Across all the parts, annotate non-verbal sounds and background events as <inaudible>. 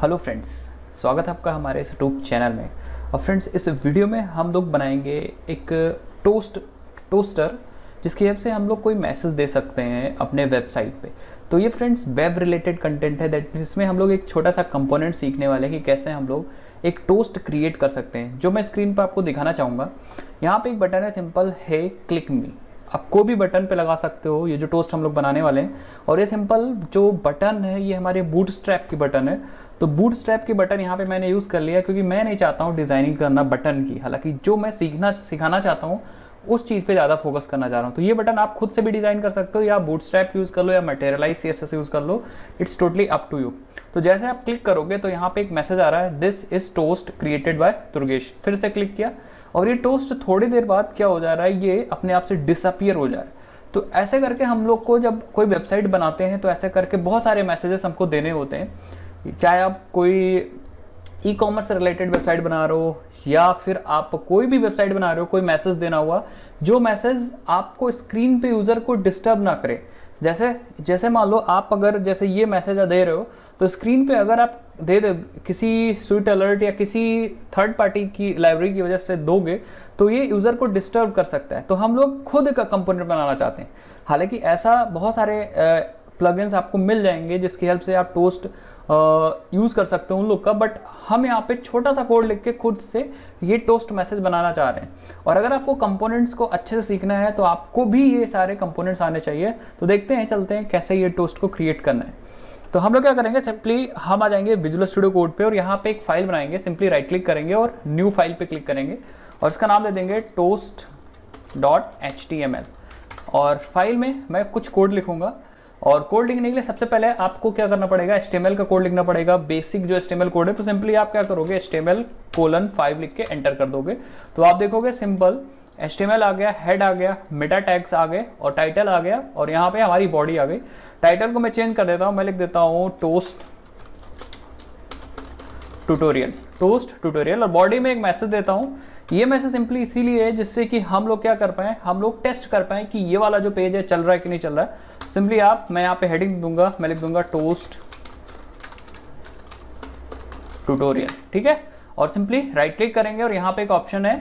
hello friends स्वागत है आपका हमारे इस यूट्यूब चैनल में और फ्रेंड्स इस वीडियो में हम लोग बनाएंगे एक टोस्ट टोस्टर जिसकी हेल्प से हम लोग कोई मैसेज दे सकते हैं अपने वेबसाइट पे तो ये फ्रेंड्स वेब रिलेटेड कंटेंट है दैट जिसमें हम लोग एक छोटा सा कंपोनेंट सीखने वाले हैं कि कैसे हम लोग एक टोस्ट क्रिएट कर सकते हैं जो मैं स्क्रीन पर आपको दिखाना चाहूँगा यहाँ पर एक बटन है सिंपल है क्लिक मी आप कोई भी बटन पे लगा सकते हो ये जो टोस्ट हम लोग बनाने वाले हैं और ये सिंपल जो बटन है ये हमारे बूट स्ट्रैप की बटन है तो बूट स्ट्रैप की बटन यहाँ पे मैंने यूज़ कर लिया क्योंकि मैं नहीं चाहता हूँ डिज़ाइनिंग करना बटन की हालांकि जो मैं सीखना सिखाना चाहता हूँ उस चीज़ पे ज़्यादा फोकस करना चाह रहा हूँ तो ये बटन आप खुद से भी डिज़ाइन कर सकते हो या बूट स्ट्रैप यूज़ कर लो या मटेरियलाइज सी एस यूज़ कर लो it's totally up to you तो जैसे आप क्लिक करोगे तो यहाँ पे एक मैसेज आ रहा है this is toast created by Durgesh फिर से क्लिक किया और ये टोस्ट थोड़ी देर बाद क्या हो जा रहा है ये अपने आप से डिसअपियर हो जा रहा है तो ऐसे करके हम लोग को जब कोई वेबसाइट बनाते हैं तो ऐसे करके बहुत सारे मैसेजेस हमको देने होते हैं चाहे आप कोई ई कॉमर्स रिलेटेड वेबसाइट बना रहे हो या फिर आप कोई भी वेबसाइट बना रहे हो कोई मैसेज देना हुआ जो मैसेज आपको स्क्रीन पे यूज़र को डिस्टर्ब ना करे जैसे जैसे मान लो आप अगर जैसे ये मैसेज दे रहे हो तो स्क्रीन पे अगर आप दे दे किसी स्वीट अलर्ट या किसी थर्ड पार्टी की लाइब्रेरी की वजह से दोगे तो ये यूज़र को डिस्टर्ब कर सकता है तो हम लोग खुद का कंपोनेंट बनाना चाहते हैं हालांकि ऐसा बहुत सारे प्लगइन्स आपको मिल जाएंगे जिसकी हेल्प से आप टोस्ट यूज़ कर सकते हो उन लोग का बट हम यहाँ पे छोटा सा कोड लिख के खुद से ये टोस्ट मैसेज बनाना चाह रहे हैं और अगर आपको कंपोनेंट्स को अच्छे से सीखना है तो आपको भी ये सारे कंपोनेंट्स आने चाहिए तो देखते हैं चलते हैं कैसे ये टोस्ट को क्रिएट करना है तो हम लोग क्या करेंगे सिंपली हम आ जाएंगे विजुअल स्टूडियो कोड पे और यहाँ पे एक फाइल बनाएंगे सिंपली राइट क्लिक करेंगे और न्यू फाइल पे क्लिक करेंगे और इसका नाम दे देंगे toast dot H T M L और फाइल में मैं कुछ कोड लिखूंगा और कोड लिखने के लिए सबसे पहले आपको क्या करना पड़ेगा एस्टेमल का कोड लिखना पड़ेगा बेसिक जो एस्टेमल कोड है तो सिंपली आप क्या करोगे एस्टेमल कोलन फाइव लिख के एंटर कर दोगे तो आप देखोगे सिंपल एस्टेमल आ गया हेड आ गया मेटा टैक्स आ गए और टाइटल आ गया और यहाँ पे हमारी बॉडी आ गई टाइटल को मैं चेंज कर देता हूँ मैं लिख देता हूँ टोस्ट ट्यूटोरियल टोस्ट ट्यूटोरियल और बॉडी में एक मैसेज देता हूँ ये मैसेज सिंपली इसीलिए है जिससे कि हम लोग क्या कर पाए हम लोग टेस्ट कर पाए कि ये वाला जो पेज है चल रहा है कि नहीं चल रहा है सिंपली आप मैं यहाँ पे हेडिंग दूंगा मैं लिख दूंगा टोस्ट ट्यूटोरियल ठीक है और सिंपली राइट क्लिक करेंगे और यहाँ पे एक ऑप्शन है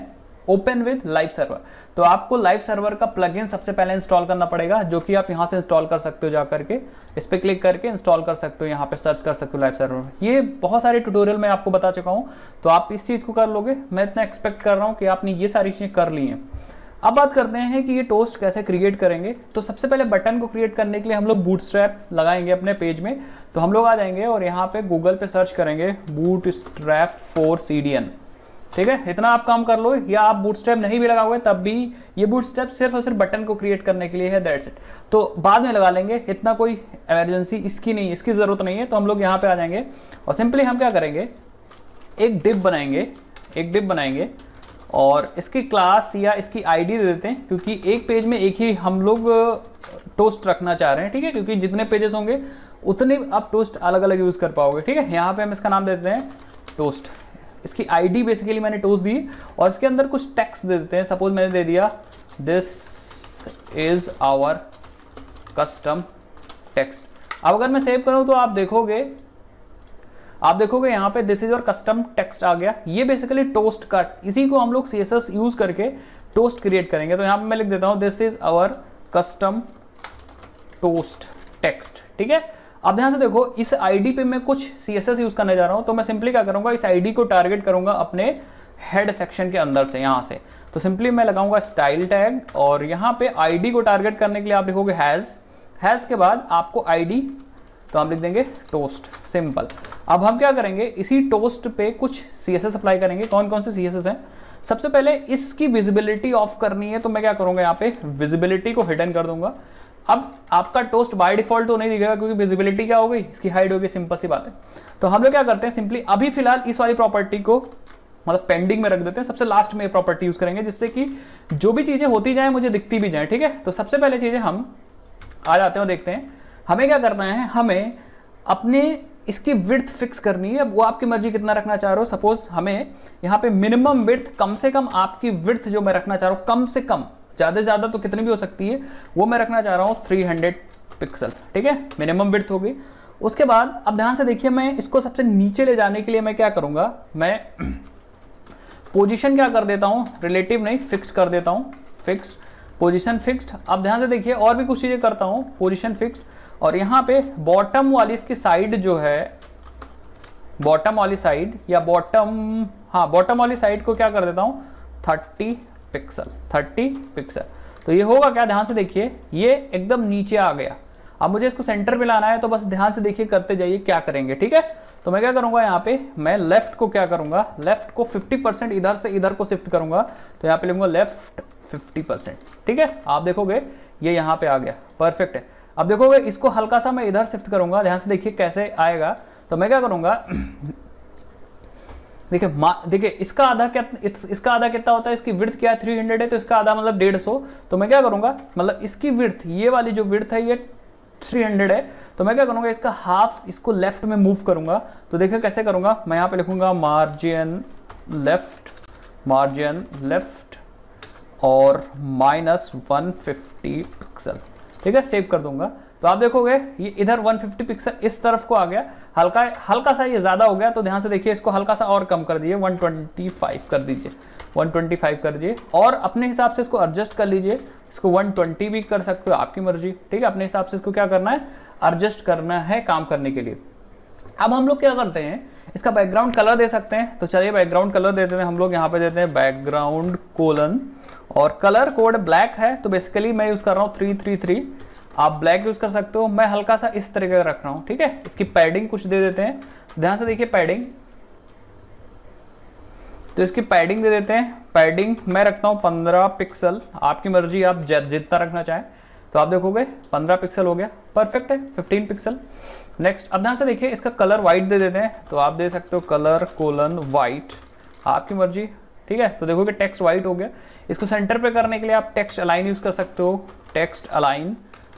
ओपन विद लाइव सर्वर तो आपको लाइव सर्वर का प्लगइन सबसे पहले इंस्टॉल करना पड़ेगा जो कि आप यहाँ से इंस्टॉल कर सकते हो जाकर के इस पर क्लिक करके इंस्टॉल कर सकते हो यहाँ पे सर्च कर सकते हो लाइव सर्वर ये बहुत सारे ट्यूटोरियल मैं आपको बता चुका हूँ तो आप इस चीज़ को कर लोगे मैं इतना एक्सपेक्ट कर रहा हूँ कि आपने ये सारी चीज़ें कर ली हैं अब बात करते हैं कि ये टोस्ट कैसे क्रिएट करेंगे तो सबसे पहले बटन को क्रिएट करने के लिए हम लोग बूट स्ट्रैप लगाएंगे अपने पेज में तो हम लोग आ जाएंगे और यहाँ पे गूगल पे सर्च करेंगे बूट स्ट्रैप फॉर सी ठीक है इतना आप काम कर लो या आप बूट स्ट्रैप नहीं भी लगाओगे तब भी ये बूट स्टेप सिर्फ और सिर्फ बटन को क्रिएट करने के लिए है दैट्स इट तो बाद में लगा लेंगे इतना कोई एमरजेंसी इसकी नहीं इसकी ज़रूरत नहीं है तो हम लोग यहाँ पे आ जाएंगे और सिंपली हम क्या करेंगे एक डिप बनाएंगे एक डिप बनाएंगे और इसकी क्लास या इसकी आईडी दे देते हैं क्योंकि एक पेज में एक ही हम लोग टोस्ट रखना चाह रहे हैं ठीक है क्योंकि जितने पेजेस होंगे उतने आप टोस्ट अलग अलग यूज़ कर पाओगे ठीक है यहाँ पे हम इसका नाम देते हैं टोस्ट इसकी आईडी बेसिकली मैंने टोस्ट दी और इसके अंदर कुछ टैक्स दे देते हैं सपोज मैंने दे दिया this is our custom text अब अगर मैं सेव करूँ तो आप देखोगे आप देखोगे यहाँ पे this is your custom text आ गया ये बेसिकली टोस्ट का इसी को हम लोग सी यूज करके टोस्ट क्रिएट करेंगे तो यहाँ पे मैं लिख देता हूँ this is our custom toast text ठीक है अब ध्यान से देखो इस आईडी पे मैं कुछ सी यूज करने जा रहा हूं तो मैं सिंपली क्या करूंगा इस आईडी को टारगेट करूंगा अपने हेड सेक्शन के अंदर से यहाँ से तो सिंपली मैं लगाऊंगा स्टाइल टैग और यहाँ पे आईडी को टारगेट करने के लिए आप लिखोगे हैज़ हैज़ के बाद आपको आईडी तो हम लिख देंगे टोस्ट सिंपल अब हम क्या करेंगे इसी टोस्ट पे कुछ सी एस अप्लाई करेंगे कौन कौन से सी एस हैं सबसे पहले इसकी विजिबिलिटी ऑफ करनी है तो मैं क्या करूंगा यहाँ पे विजिबिलिटी को हिडन कर दूंगा अब आपका टोस्ट बाय डिफॉल्ट तो नहीं दिखेगा क्योंकि विजिबिलिटी क्या हो गई इसकी हाइड होगी सिंपल सी बात है तो हम लोग क्या करते हैं सिंपली अभी फिलहाल इस वाली प्रॉपर्टी को मतलब पेंडिंग में रख देते हैं सबसे लास्ट में प्रॉपर्टी यूज करेंगे जिससे कि जो भी चीज़ें होती जाए मुझे दिखती भी जाए ठीक है तो सबसे पहले चीज़ें हम आ जाते हैं और देखते हैं हमें क्या करना है हमें अपने इसकी विर्थ फिक्स करनी है वो आपकी मर्जी कितना रखना चाह रहे हो सपोज हमें यहाँ पे मिनिमम विर्थ कम से कम आपकी विर्थ जो मैं रखना चाह रहा हूँ कम से कम ज़्यादा से ज़्यादा तो कितनी भी हो सकती है वो मैं रखना चाह रहा हूँ 300 पिक्सल ठीक है मिनिमम विर्थ होगी उसके बाद अब ध्यान से देखिए मैं इसको सबसे नीचे ले जाने के लिए मैं क्या करूँगा मैं पोजिशन <clears throat> क्या कर देता हूँ रिलेटिव नहीं फिक्स कर देता हूँ फिक्स पोजिशन फिक्सड अब ध्यान से देखिए और भी कुछ चीज़ें करता हूँ पोजिशन फिक्सड और यहाँ पे बॉटम वाली इसकी साइड जो है बॉटम वाली साइड या बॉटम हाँ बॉटम वाली साइड को क्या कर देता हूँ थर्टी पिक्सल थर्टी पिक्सल तो ये होगा क्या ध्यान से देखिए ये एकदम नीचे आ गया अब मुझे इसको सेंटर में लाना है तो बस ध्यान से देखिए करते जाइए क्या करेंगे ठीक है तो मैं क्या करूंगा यहाँ पे मैं लेफ्ट को क्या करूंगा लेफ्ट को 50% इधर से इधर को शिफ्ट करूंगा तो यहाँ पे लिखूंगा लेफ्ट 50% ठीक है आप देखोगे ये यहाँ पे आ गया परफेक्ट है अब देखोगे इसको हल्का सा मैं इधर शिफ्ट करूंगा ध्यान से देखिए कैसे आएगा तो मैं क्या करूंगा <clears throat> देखिए देखिए इसका आधा क्या इसका आधा कितना होता है इसकी विर्थ क्या है थ्री हंड्रेड है तो इसका आधा मतलब डेढ़ सौ तो मैं क्या करूंगा मतलब इसकी विर्थ ये वाली जो विर्थ है ये थ्री हंड्रेड है तो मैं क्या करूंगा इसका हाफ इसको लेफ्ट में मूव करूंगा तो देखिए कैसे करूंगा मैं यहाँ पे लिखूंगा मार्जिन लेफ्ट मार्जिन लेफ्ट और माइनस वन फिफ्टी पिक्सल ठीक है सेव कर दूंगा तो आप देखोगे ये इधर 150 पिक्सल इस तरफ को आ गया हल्का हल्का सा ये ज़्यादा हो गया तो ध्यान से देखिए इसको हल्का सा और कम कर दीजिए 125 कर दीजिए 125 कर दीजिए और अपने हिसाब से इसको एडजस्ट कर लीजिए इसको 120 भी कर सकते हो आपकी मर्जी ठीक है अपने हिसाब से इसको क्या करना है एडजस्ट करना है काम करने के लिए अब हम लोग क्या करते हैं इसका बैकग्राउंड कलर दे सकते हैं तो चलिए बैकग्राउंड कलर देते हैं हम लोग यहाँ पे देते हैं बैकग्राउंड कोलन और कलर कोड ब्लैक है तो बेसिकली मैं यूज़ कर रहा हूँ थ्री थ्री थ्री आप ब्लैक यूज़ कर सकते हो मैं हल्का सा इस तरीके का रख रहा हूँ ठीक है इसकी पैडिंग कुछ दे देते हैं ध्यान से देखिए पैडिंग तो इसकी पैडिंग दे देते हैं पैडिंग मैं रखता हूँ पंद्रह पिक्सल आपकी मर्जी आप जितना रखना चाहें तो आप देखोगे 15 पिक्सल हो गया परफेक्ट है 15 पिक्सल नेक्स्ट अब यहाँ से देखिए इसका कलर वाइट दे देते हैं तो आप दे सकते हो कलर कोलन वाइट आपकी मर्जी ठीक है तो देखोगे टेक्स्ट वाइट हो गया इसको सेंटर पे करने के लिए आप टेक्स्ट अलाइन यूज़ कर सकते हो टेक्स्ट अलाइन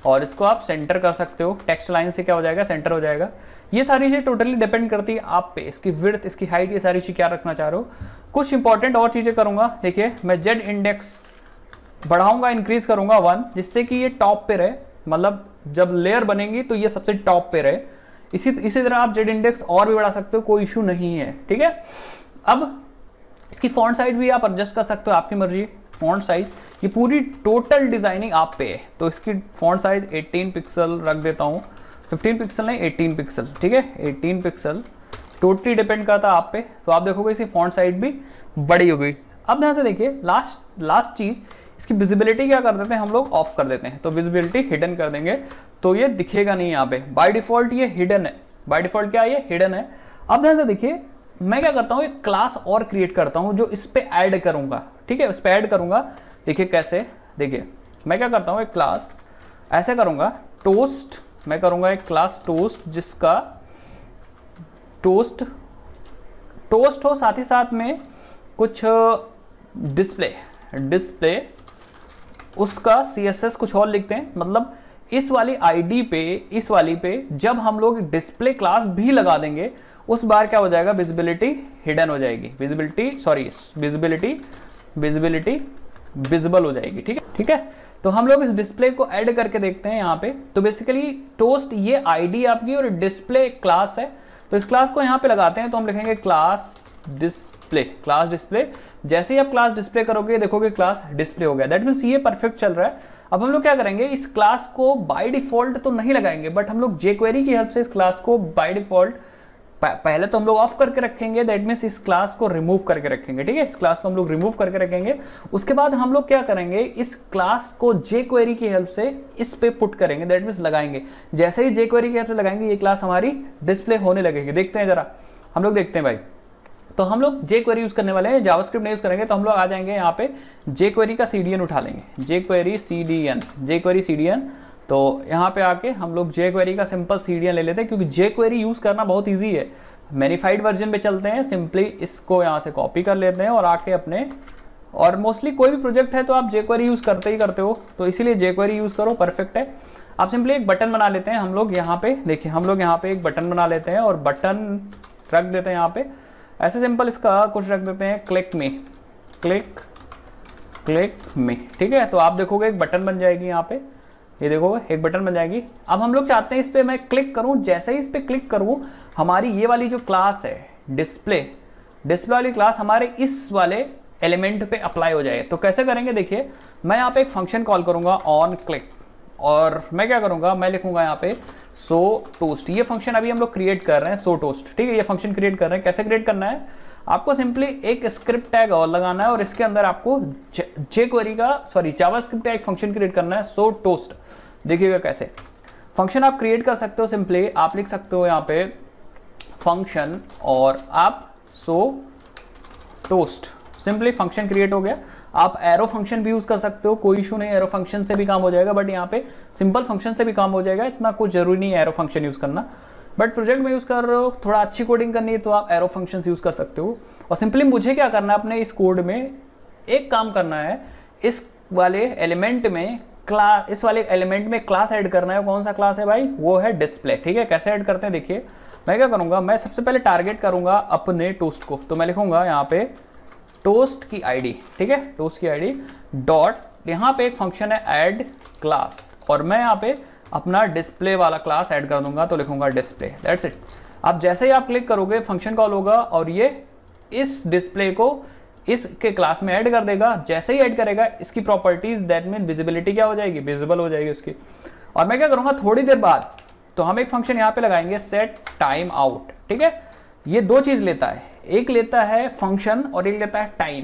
और इसको आप सेंटर कर सकते हो टेक्स्ट लाइन से क्या हो जाएगा सेंटर हो जाएगा ये सारी चीज़ें टोटली डिपेंड करती है आप पे इसकी विर्थ इसकी हाइट ये सारी चीज़ क्या रखना चाह रहे हो कुछ इंपॉर्टेंट और चीज़ें करूँगा देखिए मैं जेड इंडेक्स बढ़ाऊंगा इंक्रीज करूंगा वन जिससे कि ये टॉप पे रहे मतलब जब लेयर बनेंगी तो ये सबसे टॉप पे रहे इसी इसी तरह आप जेड इंडेक्स और भी बढ़ा सकते हो कोई इशू नहीं है ठीक है अब इसकी फॉन्ट साइज भी आप एडजस्ट कर सकते हो आपकी मर्जी फॉन्ट साइज ये पूरी टोटल डिजाइनिंग आप पे है तो इसकी फॉन्ट साइज 18 पिक्सल रख देता हूँ 15 पिक्सल नहीं 18 पिक्सल ठीक है 18 पिक्सल टोटली डिपेंड करता आप पे तो आप देखोगे इसकी फॉन्ट साइज भी बड़ी हो गई अब यहाँ से देखिए लास्ट लास्ट चीज़ इसकी विजिबिलिटी क्या कर देते हैं हम लोग ऑफ कर देते हैं तो विजिबिलिटी हिडन कर देंगे तो ये दिखेगा नहीं यहाँ पे बाई डिफॉल्ट ये हिडन है बाई डिफॉल्ट क्या ये हिडन है अब ध्यान से देखिए मैं क्या करता हूँ एक क्लास और क्रिएट करता हूँ जो इस पर ऐड करूंगा ठीक है इस पर ऐड करूंगा देखिए कैसे देखिए मैं क्या करता हूँ एक क्लास ऐसे करूंगा टोस्ट मैं करूंगा एक क्लास टोस्ट जिसका टोस्ट टोस्ट हो साथ ही साथ में कुछ डिस्प्ले डिस्प्ले उसका सी एस एस कुछ और लिखते हैं मतलब इस वाली आईडी पे इस वाली पे जब हम लोग डिस्प्ले क्लास भी लगा देंगे उस बार क्या हो जाएगा विजिबिलिटी हिडन हो जाएगी visibility sorry visibility visibility visible हो जाएगी ठीक है ठीक है तो हम लोग इस डिस्प्ले को ऐड करके देखते हैं यहाँ पे तो बेसिकली टोस्ट ये आईडी आपकी और डिस्प्ले क्लास है तो इस क्लास को यहाँ पे लगाते हैं तो हम लिखेंगे class display display class display जैसे ही आप क्लास डिस्प्ले करोगे देखोगे क्लास डिस्प्ले हो गया दैट मीन्स ये परफेक्ट चल रहा है अब हम लोग क्या करेंगे इस क्लास को बाई डिफॉल्ट तो नहीं लगाएंगे बट हम लोग जे क्वेरी की हेल्प से इस क्लास को बाई डिफॉल्ट पहले तो हम लोग ऑफ करके रखेंगे दैट मीन्स इस क्लास को रिमूव करके रखेंगे ठीक है इस क्लास को हम लोग रिमूव करके रखेंगे उसके बाद हम लोग क्या करेंगे इस क्लास को जे क्वेरी की हेल्प से इस पे पुट करेंगे दैट मीन्स लगाएंगे जैसे ही जे क्वेरी की हेल्प से लगाएंगे ये क्लास हमारी डिस्प्ले होने लगेगी देखते हैं जरा हम लोग देखते हैं भाई तो हम लोग जे क्वेरी यूज़ करने वाले हैं जावास्क्रिप्ट नहीं यूज़ करेंगे तो हम लोग आ जाएंगे यहाँ पे जे क्वेरी का सी उठा लेंगे जे क्वेरी सी जे क्वेरी सी तो यहाँ पे आके हम लोग जे क्वेरी का सिंपल सी ले लेते हैं क्योंकि जे क्वेरी यूज़ करना बहुत ईजी है मैनिफाइड वर्जन पे चलते हैं सिंपली इसको यहाँ से कॉपी कर लेते हैं और आके अपने और मोस्टली कोई भी प्रोजेक्ट है तो आप जे क्वेरी यूज़ करते ही करते हो तो इसीलिए जे क्वेरी यूज़ करो परफेक्ट है आप सिंपली एक बटन बना लेते हैं हम लोग यहाँ पे देखिए हम लोग यहाँ पे एक बटन बना लेते हैं और बटन रख देते हैं यहाँ पे ऐसे सिंपल इसका कुछ रख देते हैं क्लिक में क्लिक क्लिक में ठीक है तो आप देखोगे एक बटन बन जाएगी यहाँ पे ये देखो एक बटन बन जाएगी अब हम लोग चाहते हैं इस पर मैं क्लिक करूँ जैसे ही इस पर क्लिक करूँ हमारी ये वाली जो क्लास है डिस्प्ले डिस्प्ले वाली क्लास हमारे इस वाले एलिमेंट पे अप्लाई हो जाए तो कैसे करेंगे देखिए मैं यहाँ पे एक फंक्शन कॉल करूँगा ऑन क्लिक और मैं क्या करूँगा मैं लिखूंगा यहाँ पे सो टोस्ट ये फंक्शन अभी हम लोग क्रिएट कर रहे हैं सो टोस्ट ठीक है ये फंक्शन क्रिएट कर रहे हैं कैसे क्रिएट करना है आपको सिंपली एक स्क्रिप्ट टैग और लगाना है और इसके अंदर आपको जे क्वेरी का सॉरी जावा स्क्रिप्ट का एक फंक्शन क्रिएट करना है सो टोस्ट देखिएगा कैसे फंक्शन आप क्रिएट कर सकते हो सिंपली आप लिख सकते हो यहाँ पे फंक्शन और आप so toast simply function create हो गया आप एरो फंक्शन भी यूज़ कर सकते हो कोई इशू नहीं एरो फंक्शन से भी काम हो जाएगा बट यहाँ पे सिंपल फंक्शन से भी काम हो जाएगा इतना कुछ जरूरी नहीं है एरो फंक्शन यूज़ करना बट प्रोजेक्ट में यूज़ कर रहे हो थोड़ा अच्छी कोडिंग करनी है तो आप एरो फंक्शन यूज़ कर सकते हो और सिंपली मुझे क्या करना है अपने इस कोड में एक काम करना है इस वाले एलिमेंट में क्लास इस वाले एलिमेंट में क्लास ऐड करना है कौन सा क्लास है भाई वो है डिस्प्ले ठीक है कैसे ऐड करते हैं देखिए मैं क्या करूँगा मैं सबसे पहले टारगेट करूँगा अपने टोस्ट को तो मैं लिखूँगा यहाँ पे टोस्ट की आईडी ठीक है टोस्ट की आईडी डॉट यहाँ पे एक फंक्शन है ऐड क्लास और मैं यहाँ पे अपना डिस्प्ले वाला क्लास ऐड कर दूंगा तो लिखूंगा डिस्प्ले दैट्स इट अब जैसे ही आप क्लिक करोगे फंक्शन कॉल होगा और ये इस डिस्प्ले को इसके क्लास में ऐड कर देगा जैसे ही ऐड करेगा इसकी प्रॉपर्टीज दैट मीन विजिबिलिटी क्या हो जाएगी विजिबल हो जाएगी उसकी और मैं क्या करूंगा थोड़ी देर बाद तो हम एक फंक्शन यहाँ पे लगाएंगे सेट टाइम आउट ठीक है ये दो चीज लेता है एक लेता है फंक्शन और एक लेता है टाइम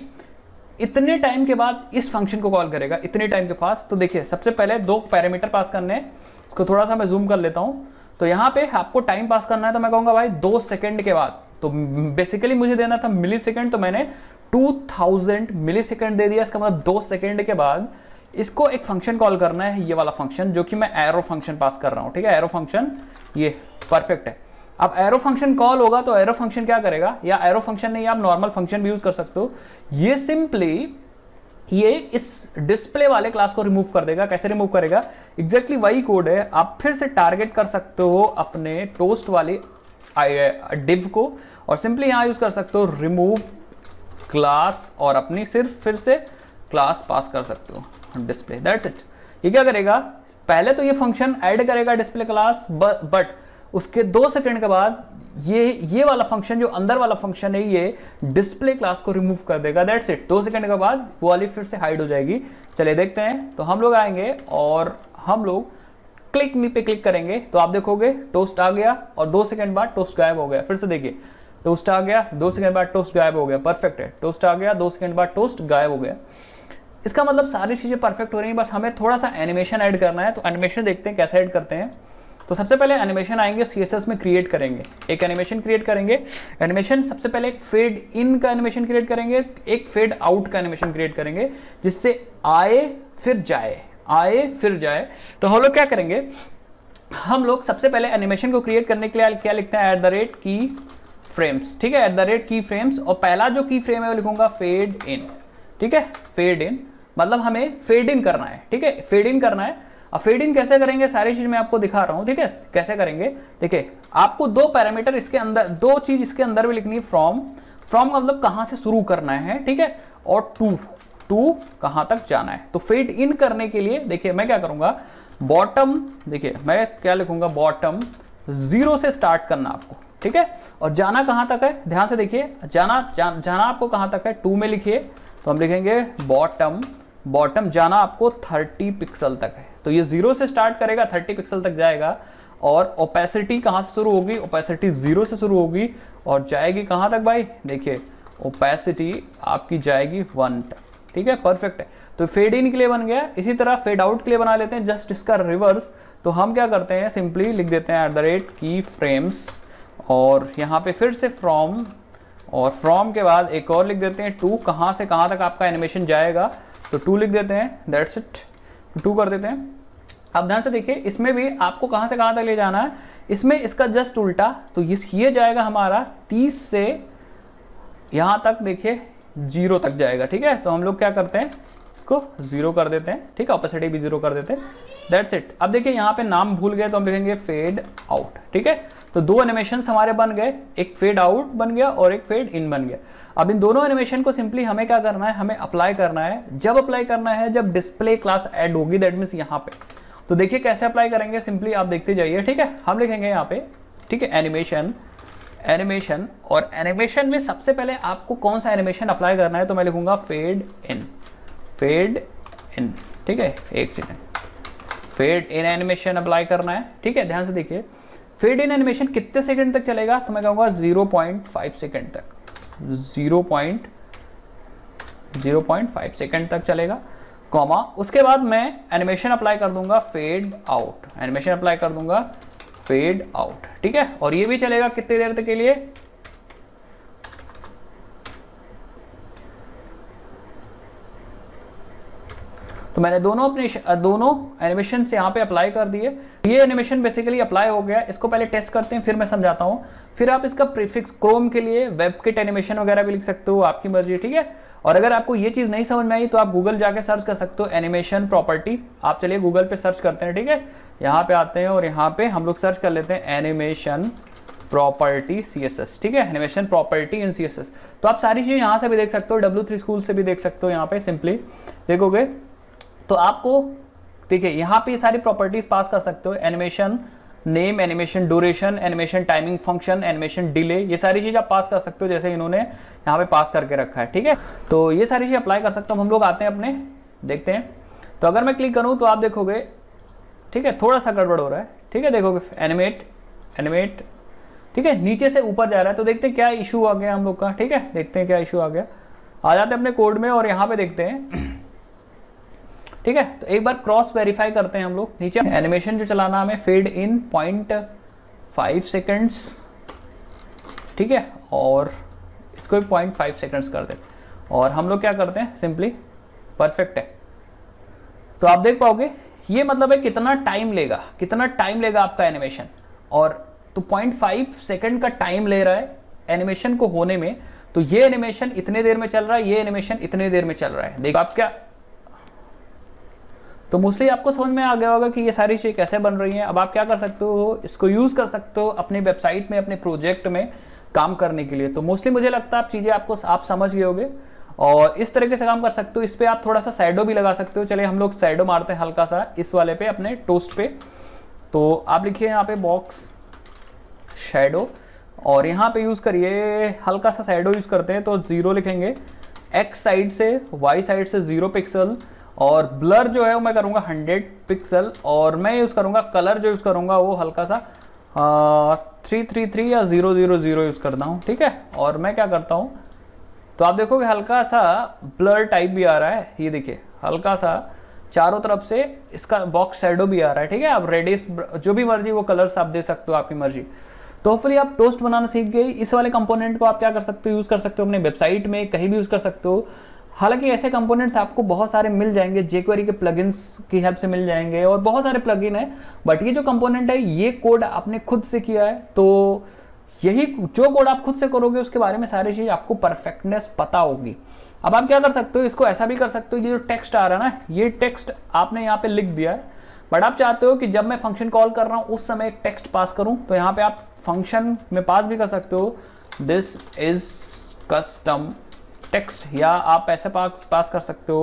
इतने टाइम के बाद इस फंक्शन को कॉल करेगा इतने टाइम के पास तो देखिए सबसे पहले दो पैरामीटर पास करने हैं इसको थोड़ा सा मैं जूम कर लेता हूँ तो यहाँ पे आपको टाइम पास करना है तो मैं कहूँगा भाई दो सेकेंड के बाद तो बेसिकली मुझे देना था मिली सेकेंड तो मैंने टू थाउजेंड मिली सेकेंड दे दिया इसका मतलब दो सेकेंड के बाद इसको एक फंक्शन कॉल करना है ये वाला फंक्शन जो कि मैं एरो फंक्शन पास कर रहा हूँ ठीक है एरो फंक्शन ये परफेक्ट है अब एरो फंक्शन कॉल होगा तो एरो फंक्शन क्या करेगा या एरो फंक्शन नहीं आप नॉर्मल फंक्शन भी यूज कर सकते हो ये सिंपली ये इस डिस्प्ले वाले क्लास को रिमूव कर देगा कैसे रिमूव करेगा एग्जैक्टली exactly वही कोड है आप फिर से टारगेट कर सकते हो अपने टोस्ट वाले डिव uh, को और सिंपली यहां यूज कर सकते हो रिमूव क्लास और अपनी सिर्फ फिर से क्लास पास कर सकते हो डिस्प्ले दैट्स इट ये क्या करेगा पहले तो ये फंक्शन ऐड करेगा डिस्प्ले क्लास बट उसके दो सेकेंड के बाद ये ये वाला फंक्शन जो अंदर वाला फंक्शन है ये डिस्प्ले क्लास को रिमूव कर देगा दैट्स इट दो सेकेंड के बाद वो वाली फिर से हाइड हो जाएगी चले देखते हैं तो हम लोग आएंगे और हम लोग क्लिक मी पे क्लिक करेंगे तो आप देखोगे टोस्ट आ गया और दो सेकेंड बाद टोस्ट गायब हो गया फिर से देखिए टोस्ट आ गया दो सेकेंड बाद टोस्ट गायब हो गया परफेक्ट है टोस्ट आ गया दो सेकेंड बाद टोस्ट गायब हो गया इसका मतलब सारी चीज़ें परफेक्ट हो रही हैं बस हमें थोड़ा सा एनिमेशन ऐड करना है तो एनिमेशन देखते हैं कैसे ऐड करते हैं तो सबसे पहले एनिमेशन आएंगे सी में क्रिएट करेंगे एक एनिमेशन क्रिएट करेंगे एनिमेशन सबसे पहले एक फेड इन का एनिमेशन क्रिएट करेंगे एक फेड आउट का एनिमेशन क्रिएट करेंगे जिससे आए फिर जाए आए फिर जाए तो हम लोग क्या करेंगे हम लोग सबसे पहले एनिमेशन को क्रिएट करने के लिए क्या लिखते हैं at the rate keyframes ठीक है at the rate keyframes और पहला जो की फ्रेम है वो लिखूंगा फेड इन ठीक है फेड इन मतलब हमें फेड इन करना है ठीक है फेड इन करना है अब फेड इन कैसे करेंगे सारी चीज मैं आपको दिखा रहा हूं ठीक है कैसे करेंगे देखिए आपको दो पैरामीटर इसके अंदर दो चीज इसके अंदर भी लिखनी है फ्रॉम फ्रॉम मतलब कहां से शुरू करना है ठीक है और टू टू कहां तक जाना है तो फेड इन करने के लिए देखिए मैं क्या करूंगा बॉटम देखिए मैं क्या लिखूंगा बॉटम जीरो से स्टार्ट करना आपको ठीक है और जाना कहां तक है ध्यान से देखिए जाना जा, जाना आपको कहां तक है टू में लिखिए तो हम लिखेंगे बॉटम बॉटम जाना आपको थर्टी पिक्सल तक है तो ये जीरो से स्टार्ट करेगा थर्टी पिक्सल तक जाएगा और ओपेसिटी कहाँ से शुरू होगी ओपेसिटी जीरो से शुरू होगी और जाएगी कहाँ तक भाई देखिए ओपेसिटी आपकी जाएगी वन तक ठीक है परफेक्ट है तो फेड इन के लिए बन गया इसी तरह फेड आउट के लिए बना लेते हैं जस्ट इसका रिवर्स तो हम क्या करते हैं सिंपली लिख देते हैं at the rate keyframes और यहाँ पे फिर से फ्रॉम और फ्रॉम के बाद एक और लिख देते हैं टू कहाँ से कहाँ तक आपका एनिमेशन जाएगा तो टू लिख देते हैं दैट्स इट टू कर देते हैं अब ध्यान से देखिए इसमें भी आपको कहां से कहां तक ले जाना है इसमें इसका जस्ट उल्टा तो ये जाएगा हमारा तीस से यहां तक देखिए जीरो तक जाएगा ठीक है तो हम लोग क्या करते हैं इसको जीरो कर देते हैं ठीक है ऑपोसिटी भी जीरो कर देते हैं दैट्स इट अब देखिए यहां पे नाम भूल गए तो हम लिखेंगे फेड आउट ठीक है तो दो एनिमेशन हमारे बन गए एक फेड आउट बन गया और एक फेड इन बन गया अब इन दोनों एनिमेशन को सिंपली हमें क्या करना है हमें अप्लाई करना है जब अप्लाई करना है जब डिस्प्ले क्लास एड होगी दैट मीन्स यहाँ पे तो देखिए कैसे अप्लाई करेंगे सिंपली आप देखते जाइए ठीक है हम लिखेंगे यहाँ पे ठीक है एनिमेशन एनिमेशन और एनिमेशन में सबसे पहले आपको कौन सा एनिमेशन अप्लाई करना है तो मैं लिखूंगा फेड इन फेड इन ठीक है एक second fade in animation apply करना है ठीक है ध्यान से देखिए फेड इन एनिमेशन कितने सेकंड तक चलेगा तो मैं कहूँगा 0.5 सेकंड तक 0.0.5 सेकंड तक चलेगा कॉमा उसके बाद मैं एनिमेशन अप्लाई कर दूंगा फेड आउट एनिमेशन अप्लाई कर दूंगा फेड आउट ठीक है और ये भी चलेगा कितनी देर तक के लिए तो मैंने दोनों अपने दोनों एनिमेशन से यहाँ पे अप्लाई कर दिए ये एनिमेशन बेसिकली अप्लाई हो गया इसको पहले टेस्ट करते हैं फिर मैं समझाता हूँ फिर आप इसका प्रीफिक्स क्रोम के लिए वेब किट एनिमेशन वगैरह भी लिख सकते हो आपकी मर्जी ठीक है और अगर आपको ये चीज़ नहीं समझ में आई तो आप गूगल जाके सर्च कर सकते हो एनिमेशन प्रॉपर्टी आप चलिए गूगल पे सर्च करते हैं ठीक है यहाँ पे आते हैं और यहाँ पे हम लोग सर्च कर लेते हैं animation property C S S ठीक है animation property in C S S तो आप सारी चीज़ यहाँ से भी देख सकते हो डब्ल्यू थ्री स्कूल से भी देख सकते हो यहाँ पे सिंपली देखोगे तो आपको है यहाँ पे सारी प्रॉपर्टीज पास कर सकते हो animation name animation duration animation timing function animation delay ये सारी चीज़ आप पास कर सकते हो जैसे इन्होंने यहाँ पे पास करके रखा है ठीक है तो ये सारी चीज़ अप्लाई कर सकते हो हम लोग आते हैं अपने देखते हैं तो अगर मैं क्लिक करूँ तो आप देखोगे ठीक है थोड़ा सा गड़बड़ हो रहा है ठीक है देखोगे एनिमेट एनिमेट ठीक है नीचे से ऊपर जा रहा है तो देखते हैं क्या इशू आ गया हम लोग का ठीक है देखते हैं क्या इशू आ गया आ जाते हैं अपने कोड में और यहाँ पे देखते हैं ठीक है तो एक बार क्रॉस वेरीफाई करते हैं हम लोग नीचे एनिमेशन जो चलाना हमें fade in point five seconds ठीक है और इसको भी पॉइंट फाइव सेकेंड्स कर दे और हम लोग क्या करते हैं सिंपली परफेक्ट है तो आप देख पाओगे ये मतलब है कितना टाइम लेगा कितना टाइम लेगा आपका एनिमेशन और तो पॉइंट फाइव सेकेंड का टाइम ले रहा है एनिमेशन को होने में तो ये एनिमेशन इतने देर में चल रहा है ये एनिमेशन इतने देर में चल रहा है देखो आप क्या तो मोस्टली आपको समझ में आ गया होगा कि ये सारी चीज कैसे बन रही हैं अब आप क्या कर सकते हो इसको यूज़ कर सकते हो अपने वेबसाइट में अपने प्रोजेक्ट में काम करने के लिए तो मोस्टली मुझे लगता है आप चीज़ें आपको आप समझ गए होगे और इस तरीके से काम कर सकते हो इस पर आप थोड़ा सा सैडो भी लगा सकते हो चलिए हम लोग सैडो मारते हैं हल्का सा इस वाले पे अपने टोस्ट पे तो आप लिखिए यहाँ पे बॉक्स शेडो और यहाँ पे यूज़ करिए हल्का सा सैडो यूज़ करते हैं तो ज़ीरो लिखेंगे एक्स साइड से वाई साइड से ज़ीरो पिक्सल और ब्लर जो है वो मैं करूँगा हंड्रेड पिक्सल और मैं यूज़ करूँगा कलर जो यूज़ करूँगा वो हल्का सा थ्री थ्री थ्री या ज़ीरो ज़ीरो ज़ीरो यूज़ करता हूँ ठीक है और मैं क्या करता हूँ तो आप देखोगे हल्का सा ब्लर टाइप भी आ रहा है ये देखिए हल्का सा चारों तरफ से इसका बॉक्स शेडो भी आ रहा है ठीक है आप रेडिस जो भी मर्जी वो कलर्स आप दे सकते हो आपकी मर्जी तो होपफुली आप टोस्ट बनाना सीख गए इस वाले कंपोनेंट को आप क्या कर सकते हो यूज़ कर सकते हो अपने वेबसाइट में कहीं भी यूज़ कर सकते हो हालांकि ऐसे कंपोनेंट्स आपको बहुत सारे मिल जाएंगे जेक्वेरी के प्लगइन्स की हेल्प से मिल जाएंगे और बहुत सारे प्लगइन है बट ये जो कंपोनेंट है ये कोड आपने खुद से किया है तो यही जो कोड आप खुद से करोगे उसके बारे में सारी चीज़ आपको परफेक्टनेस पता होगी अब आप क्या कर सकते हो इसको ऐसा भी कर सकते हो ये जो टेक्स्ट आ रहा है ना ये टेक्स्ट आपने यहाँ पे लिख दिया है बट आप चाहते हो कि जब मैं फंक्शन कॉल कर रहा हूँ उस समय एक टेक्स्ट पास करूँ तो यहाँ पे आप फंक्शन में पास भी कर सकते हो दिस इज कस्टम टेक्स्ट या आप ऐसे पास पास कर सकते हो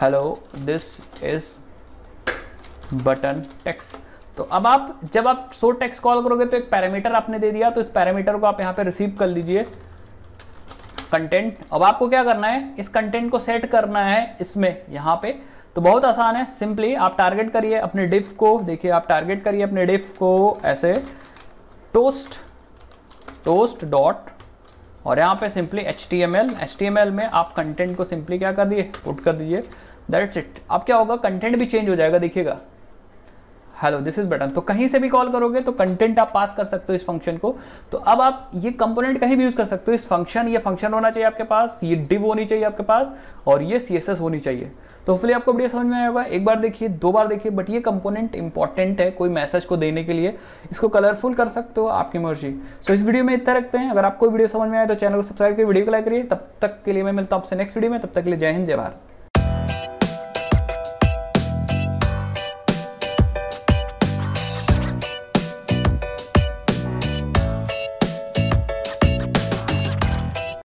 hello this is button text तो अब आप जब आप सो टेक्स कॉल करोगे तो एक पैरामीटर आपने दे दिया तो इस पैरामीटर को आप यहां पे रिसीव कर लीजिए कंटेंट अब आपको क्या करना है इस कंटेंट को सेट करना है इसमें यहां पे तो बहुत आसान है सिंपली आप टारगेट करिए अपने डिफ को देखिए आप टारगेट करिए अपने डिफ को ऐसे टोस्ट टोस्ट डॉट और यहाँ पे simply H T M L H T M L में आप कंटेंट को सिंपली क्या कर दिए पुट कर दीजिए दैट्स इट अब क्या होगा कंटेंट भी चेंज हो जाएगा देखिएगा हेलो दिस इज बटन तो कहीं से भी कॉल करोगे तो कंटेंट आप पास कर सकते हो इस फंक्शन को तो अब आप ये कंपोनेंट कहीं भी यूज कर सकते हो इस फंक्शन ये फंक्शन होना चाहिए आपके पास ये डिव होनी चाहिए आपके पास और ये सी होनी चाहिए तो होपफुली आपको वीडियो समझ में आया होगा एक बार देखिए दो बार देखिए बट ये कंपोनेंट इंपॉर्टेंट है कोई मैसेज को देने के लिए इसको कलरफुल कर सकते हो आपकी मर्जी सो so, इस वीडियो में इतना रखते हैं अगर आपको वीडियो समझ में आए तो चैनल को सब्सक्राइब करिए वीडियो को लाइक करिए तब तक के लिए मैं मिलता हूँ आपसे नेक्स्ट वीडियो में तब तक के लिए जय हिंद जय भारत